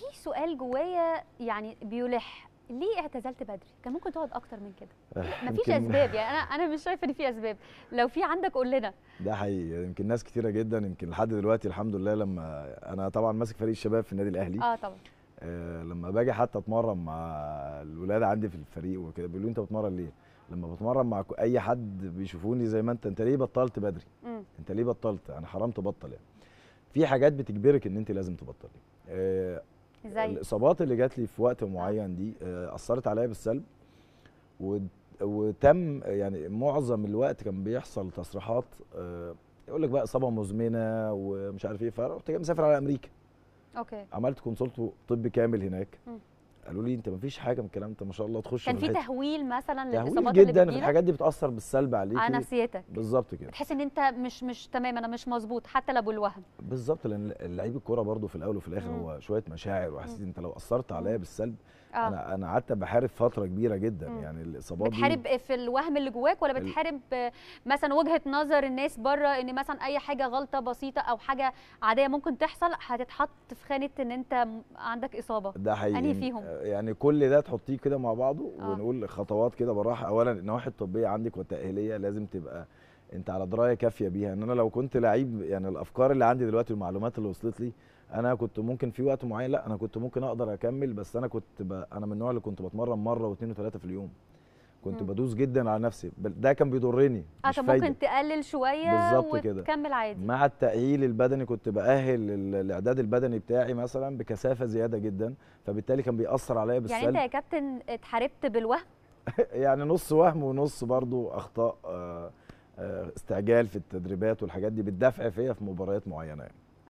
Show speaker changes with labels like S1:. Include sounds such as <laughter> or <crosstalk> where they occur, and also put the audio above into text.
S1: في سؤال جوايا يعني بيلح ليه اعتزلت بدري؟ كان ممكن تقعد اكتر من كده.
S2: آه، مفيش اسباب <laughs> يعني
S1: انا انا مش شايفه ان في اسباب، لو في عندك قول لنا.
S2: ده حقيقي يمكن ناس كتيره جدا يمكن لحد دلوقتي الحمد لله لما انا طبعا ماسك فريق الشباب في النادي الاهلي. اه طبعا. آه لما باجي حتى اتمرن مع الولاد عندي في الفريق وكده بيقولوا انت بتتمرن ليه؟ لما بتمرن مع اي حد بيشوفوني زي ما انت انت ليه بطلت بدري؟ م. انت ليه بطلت؟ انا حرام تبطل يعني. في حاجات بتجبرك ان انت لازم تبطلي. آه ازاي الاصابات اللي جات لي في وقت معين دي آه، اثرت عليا بالسلب وتم يعني معظم الوقت كان بيحصل تصريحات آه، يقول لك بقى اصابه مزمنه ومش عارف ايه فرحت مسافر على امريكا اوكي عملت كونسلت طبي كامل هناك م. قالوا لي انت ما فيش حاجه من الكلام انت ما شاء الله تخش كان في
S1: تهويل مثلا للاصابات اللي جدا الحاجات
S2: دي بتاثر بالسلب عليك على نفسيتك بالظبط كده تحس
S1: ان انت مش مش تمام انا مش مظبوط حتى لو بالوهم
S2: بالظبط لان لعيب الكوره برده في الاول وفي الاخر هو شويه مشاعر وحسيت انت لو اثرت عليا بالسلب آه. انا انا قعدت بحارب فتره كبيره جدا مم. يعني الاصابات بتحارب دي
S1: في الوهم اللي جواك ولا بتحارب ال... مثلا وجهه نظر الناس بره ان مثلا اي حاجه غلطه بسيطه او حاجه عاديه ممكن تحصل هتتحط في خانه ان انت عندك اصابه ده حقيقي يعني فيهم
S2: يعني كل ده تحطيه كده مع بعضه آه. ونقول خطوات كده بالراحه اولا النواحي الطبيه عندك والتاهيليه لازم تبقى انت على درايه كافيه بيها ان انا لو كنت لعيب يعني الافكار اللي عندي دلوقتي والمعلومات اللي وصلت لي انا كنت ممكن في وقت معين لا انا كنت ممكن اقدر اكمل بس انا كنت انا من النوع اللي كنت بتمرن مره واثنين وثلاثه في اليوم كنت بدوس جدا على نفسي ده كان بيضرني آه، مش طب ممكن
S1: تقلل شويه بالظبط كده وتكمل عادي
S2: مع التاهيل البدني كنت باهل الاعداد البدني بتاعي مثلا بكثافه زياده جدا فبالتالي كان بيأثر عليا يعني بالسلب يعني
S1: انت يا كابتن اتحاربت بالوهم
S2: <laughs> يعني نص وهم ونص برضو اخطاء آه، آه، استعجال في التدريبات والحاجات دي بتدافع فيا في مباريات معينه يعني.